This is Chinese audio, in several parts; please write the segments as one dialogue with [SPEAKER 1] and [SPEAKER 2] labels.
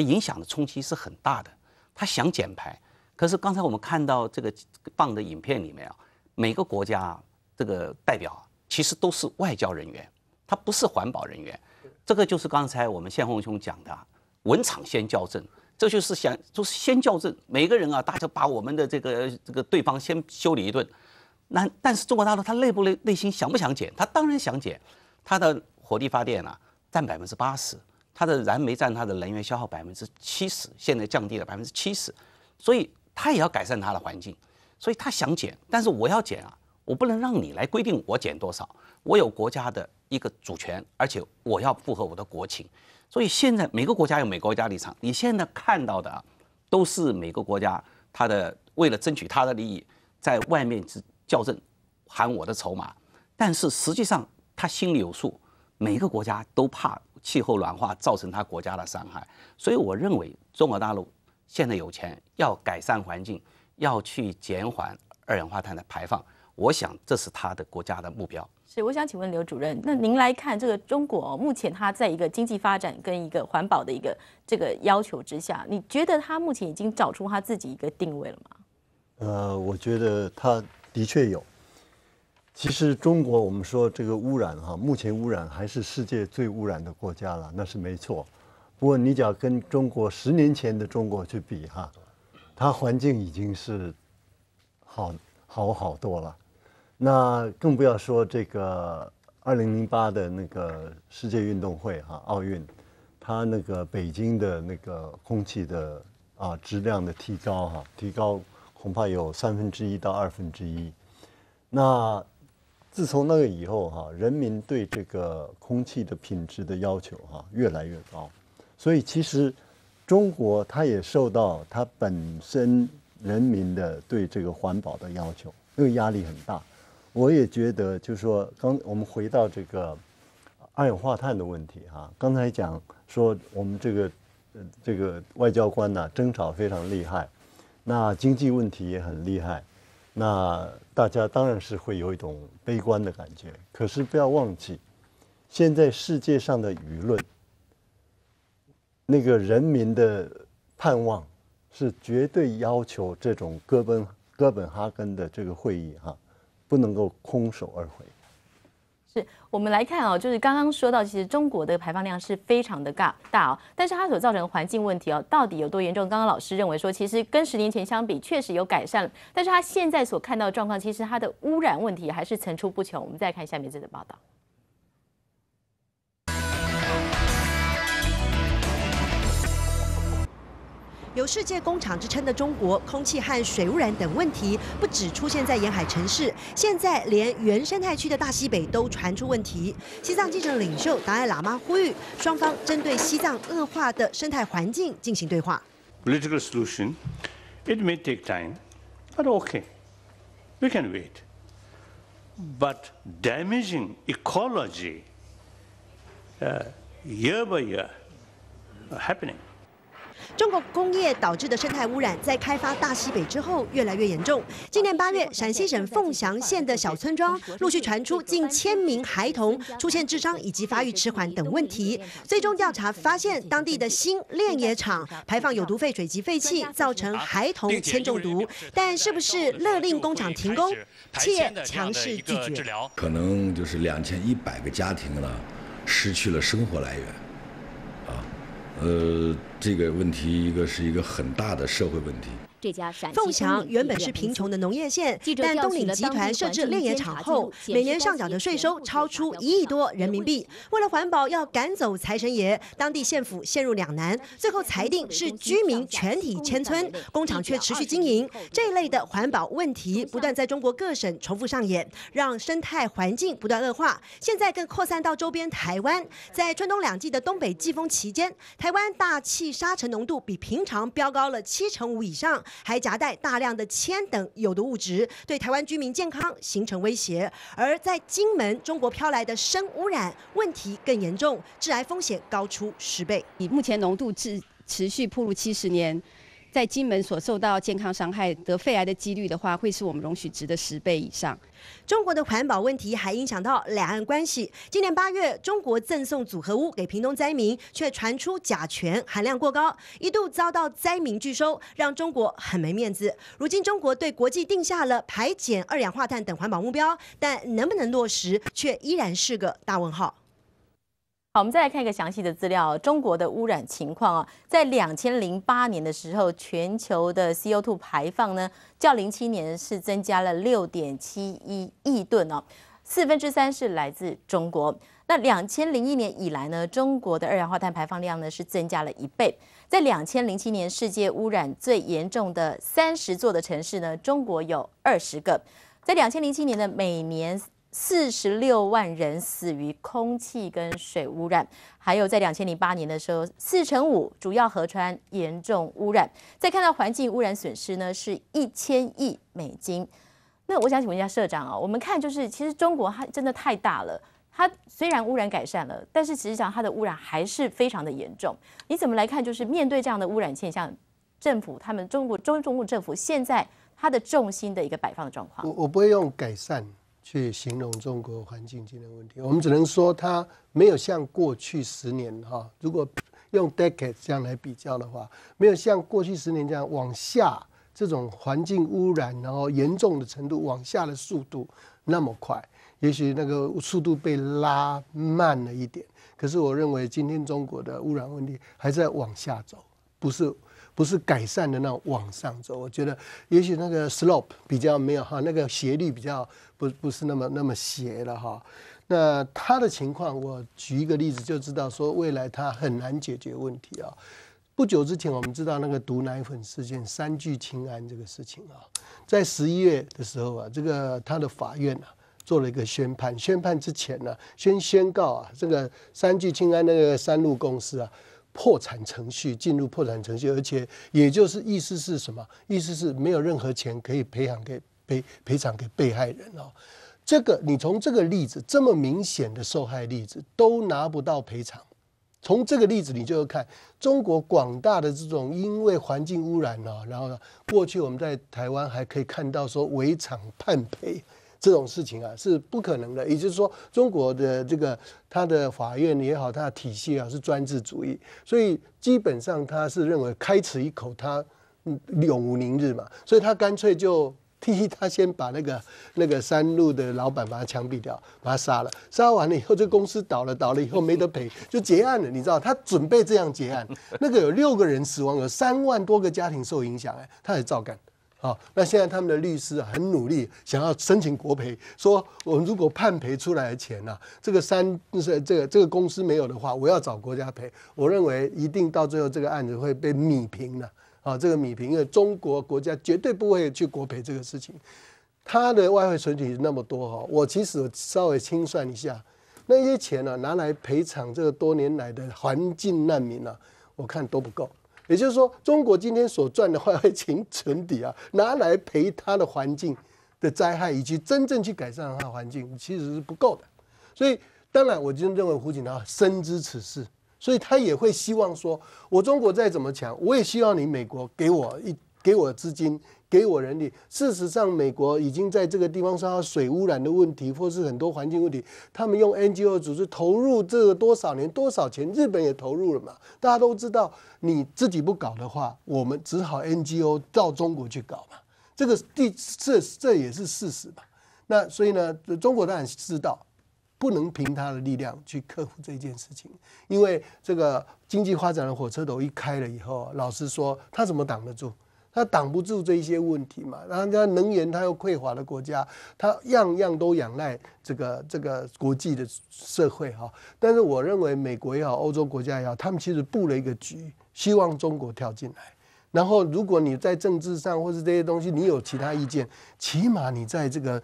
[SPEAKER 1] 影响的冲击是很大的，他想减排，可是刚才我们看到这个放的影片里面啊，每个国家这个代表其实都是外交人员，他不是环保人员，这个就是刚才我们谢宏兄讲的，文场先校正，这就是想就是先校正，每个人啊，大家把我们的这个这个对方先修理一顿，那但是中国大陆他内部内内心想不想减？他当然想减，他的火力发电啊占百分之八十。它的燃煤占它的能源消耗百分之七十，现在降低了百分之七十，所以它也要改善它的环境，所以它想减，但是我要减啊，我不能让你来规定我减多少，我有国家的一个主权，而且我要符合我的国情，所以现在每个国家有每个国家立场，你现在看到的都是每个国家它的为了争取它的利益在外面去校正，喊我的筹码，但是实际上他心里有数，每个国家都怕。气候暖化造成他国家的伤害，所以我认为中国大陆现在有钱要改善环境，要去减缓二氧化碳的排放。我想这是他的国家的目标。
[SPEAKER 2] 是，我想请问刘主任，那您来看这个中国目前它在一个经济发展跟一个环保的一个这个要求之下，你觉得它目前已经找出他自己一个定位了吗？
[SPEAKER 3] 呃，我觉得他的确有。其实中国，我们说这个污染哈，目前污染还是世界最污染的国家了，那是没错。不过你只要跟中国十年前的中国去比哈，它环境已经是好好好多了。那更不要说这个二零零八的那个世界运动会哈，奥运，它那个北京的那个空气的啊质量的提高哈，提高恐怕有三分之一到二分之一。那自从那个以后哈，人民对这个空气的品质的要求哈越来越高，所以其实中国它也受到它本身人民的对这个环保的要求，这个压力很大。我也觉得，就是说刚我们回到这个二氧化碳的问题哈，刚才讲说我们这个这个外交官呢争吵非常厉害，那经济问题也很厉害。那大家当然是会有一种悲观的感觉，可是不要忘记，现在世界上的舆论，那个人民的盼望，是绝对要求这种哥本哥本哈根的这个会议哈，不能够空手而回。
[SPEAKER 2] 我们来看哦，就是刚刚说到，其实中国的排放量是非常的大大哦，但是它所造成的环境问题哦，到底有多严重？刚刚老师认为说，其实跟十年前相比，确实有改善了，但是它现在所看到的状况，其实它的污染问题还是层出不穷。我们再看下面这个报道。
[SPEAKER 4] 有“世界工厂”之称的中国，空气和水污染等问题不只出现在沿海城市，现在连原生态区的大西北都传出问题。西藏精神领袖达赖喇嘛呼吁，双方针对西藏恶化的生态环
[SPEAKER 3] 境进行对话。Political solution, it may take time, but okay, we can wait. But damaging ecology, year by year, happening.
[SPEAKER 4] 中国工业导致的生态污染，在开发大西北之后越来越严重。今年八月，陕西省凤翔县的小村庄陆续传出近千名孩童出现智商以及发育迟缓等问题。最终调查发现，当地的新炼冶厂排放有毒废水及废气，造成孩童铅中毒。但是不是勒令工厂停工？且强势拒绝。
[SPEAKER 3] 可能就是两千一百个家庭呢，失去了生活来源。啊，呃。这个问题一个是一个很大的社会问题。
[SPEAKER 2] 这家陕
[SPEAKER 4] 西凤翔原本是贫穷的农业县，但东岭集团设置炼冶厂后，每年上缴的税收超出一亿多人民币。为了环保，要赶走财神爷，当地县府陷入两难。最后裁定是居民全体迁村，工厂却持续经营。这一类的环保问题不断在中国各省重复上演，让生态环境不断恶化。现在更扩散到周边台湾，在春冬两季的东北季风期间，台湾大气。沙尘浓度比平常飙高了七成五以上，还夹带大量的铅等有毒物质，对台湾居民健康形成威胁。而在金门，中国飘来的砷污染问题更严重，致癌风险高出十倍。以目前浓度，持持续曝露七十年。在金门所受到健康伤害、得肺癌的几率的话，会是我们容许值的十倍以上。中国的环保问题还影响到两岸关系。今年八月，中国赠送组合屋给屏东灾民，却传出甲醛含量过高，一度遭到灾民拒收，让中国很没面子。如今，中国对国际定下了排减二氧化碳等环保目标，但能不能落实，却依然是个
[SPEAKER 2] 大问号。好，我们再来看一个详细的资料。中国的污染情况啊，在两千零八年的时候，全球的 CO2 排放呢，较零七年是增加了六点七一亿吨哦，四分之三是来自中国。那两千零一年以来呢，中国的二氧化碳排放量呢是增加了一倍。在两千零七年，世界污染最严重的三十座的城市呢，中国有二十个。在两千零七年呢，每年。四十六万人死于空气跟水污染，还有在两千零八年的时候，四乘五主要河川严重污染。再看到环境污染损失呢，是一千亿美金。那我想请问一下社长啊，我们看就是其实中国它真的太大了，它虽然污染改善了，但是实际上它的污染还是非常的严重。你怎么来看就是面对这样的污染现象，政府他们中国中中国政府现在它的重心的一个摆放的状况？
[SPEAKER 5] 我我不会用改善。去形容中国环境问题，我们只能说它没有像过去十年哈，如果用 decades 这样来比较的话，没有像过去十年这样往下这种环境污染然后严重的程度往下的速度那么快，也许那个速度被拉慢了一点。可是我认为今天中国的污染问题还在往下走，不是不是改善的那种往上走。我觉得也许那个 slope 比较没有哈，那个斜率比较。不不是那么那么邪了哈，那他的情况，我举一个例子就知道，说未来他很难解决问题啊。不久之前，我们知道那个毒奶粉事件，三聚氰胺这个事情啊，在十一月的时候啊，这个他的法院啊，做了一个宣判。宣判之前呢，先宣告啊，这个三聚氰胺那个三鹿公司啊，破产程序进入破产程序，而且也就是意思是什么？意思是没有任何钱可以赔偿给。赔赔偿给被害人哦，这个你从这个例子这么明显的受害例子都拿不到赔偿，从这个例子你就要看中国广大的这种因为环境污染哦，然后呢，过去我们在台湾还可以看到说围场判赔 这种事情啊是不可能的，也就是说中国的这个他的法院也好，他的体系啊是专制主义，所以基本上他是认为开此一口他永无宁日嘛，所以他干脆就。第一，他先把那个那个山路的老板把他枪毙掉，把他杀了。杀完了以后，这公司倒了，倒了以后没得赔，就结案了。你知道，他准备这样结案。那个有六个人死亡，有三万多个家庭受影响，哎，他也照干。好，那现在他们的律师很努力，想要申请国赔，说我们如果判赔出来的钱呐，这个山是这个这个公司没有的话，我要找国家赔。我认为一定到最后这个案子会被米平了。啊，这个米平，因为中国国家绝对不会去国赔这个事情，他的外汇存底那么多哈，我其实稍微清算一下，那些钱呢拿来赔偿这个多年来的环境难民呢，我看都不够。也就是说，中国今天所赚的外汇存底啊，拿来赔他的环境的灾害以及真正去改善他的环境，其实是不够的。所以，当然，我就认为胡锦涛深知此事。所以他也会希望说，我中国再怎么强，我也希望你美国给我一给我资金，给我人力。事实上，美国已经在这个地方到水污染的问题，或是很多环境问题，他们用 NGO 组织投入这个多少年多少钱，日本也投入了嘛。大家都知道，你自己不搞的话，我们只好 NGO 到中国去搞嘛。这个第这这也是事实嘛。那所以呢，中国当然知道。不能凭他的力量去克服这件事情，因为这个经济发展的火车头一开了以后，老实说，他怎么挡得住？他挡不住这一些问题嘛。然后他能源他又匮乏的国家，他样样都仰赖这个这个国际的社会哈。但是我认为美国也好，欧洲国家也好，他们其实布了一个局，希望中国跳进来。然后如果你在政治上或是这些东西，你有其他意见，起码你在这个。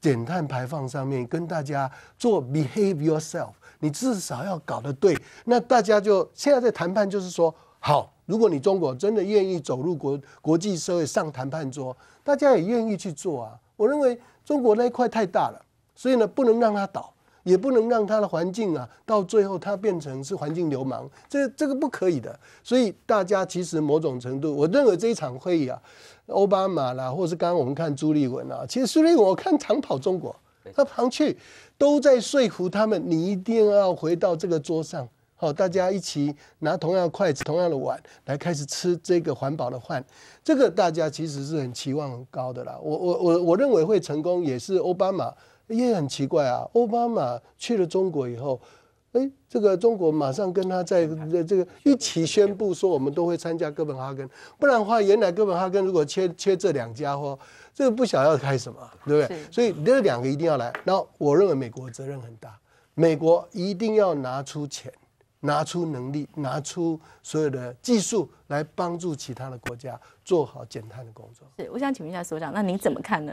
[SPEAKER 5] 减碳排放上面，跟大家做 behave yourself，你至少要搞得对。那大家就现在在谈判，就是说，好，如果你中国真的愿意走入国国际社会上谈判桌，大家也愿意去做啊。我认为中国那一块太大了，所以呢，不能让它倒。也不能让他的环境啊，到最后他变成是环境流氓，这这个不可以的。所以大家其实某种程度，我认为这一场会议啊，奥巴马啦，或是刚刚我们看朱立文啊，其实朱立文我看长跑中国，他旁去都在说服他们，你一定要回到这个桌上，好，大家一起拿同样的筷子、同样的碗来开始吃这个环保的饭，这个大家其实是很期望很高的啦。我我我我认为会成功，也是奥巴马。也很奇怪啊，奥巴马去了中国以后，哎，这个中国马上跟他在这个一起宣布说，我们都会参加哥本哈根。不然的话，原来哥本哈根如果缺缺这两家伙，这个不想要开什么，对不对？所以这两个一定要来。然后我认为美国责任很大，美国一定要拿出钱、拿出能力、拿出所有的技术来帮助其他的国家做好减碳的工作。
[SPEAKER 2] 是，我想请问一下所长，那您怎么看呢？